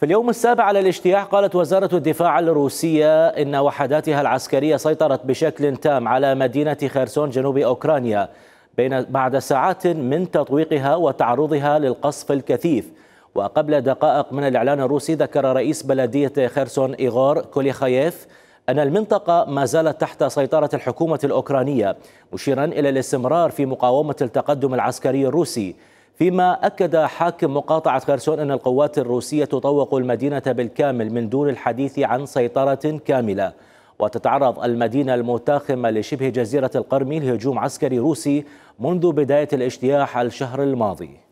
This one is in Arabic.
في اليوم السابع على الاجتياح قالت وزارة الدفاع الروسية إن وحداتها العسكرية سيطرت بشكل تام على مدينة خيرسون جنوب أوكرانيا بين بعد ساعات من تطويقها وتعرضها للقصف الكثيف وقبل دقائق من الإعلان الروسي ذكر رئيس بلدية خيرسون إيغور كوليخايف أن المنطقة ما زالت تحت سيطرة الحكومة الأوكرانية مشيرا إلى الاستمرار في مقاومة التقدم العسكري الروسي فيما أكد حاكم مقاطعة خرسون أن القوات الروسية تطوق المدينة بالكامل من دون الحديث عن سيطرة كاملة وتتعرض المدينة المتاخمة لشبه جزيرة القرم لهجوم عسكري روسي منذ بداية الاجتياح الشهر الماضي